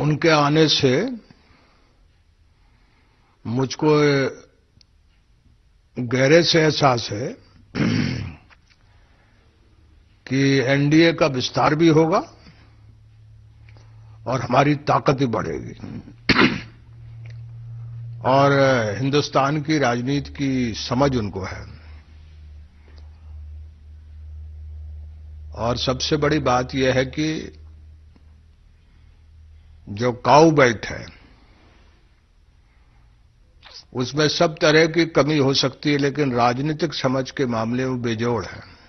उनके आने से मुझको गहरे से एहसास है कि एनडीए का विस्तार भी होगा और हमारी ताकत भी बढ़ेगी और हिंदुस्तान की राजनीति की समझ उनको है और सबसे बड़ी बात यह है कि जो काऊ बैठ है उसमें सब तरह की कमी हो सकती है लेकिन राजनीतिक समझ के मामले में बेजोड़ है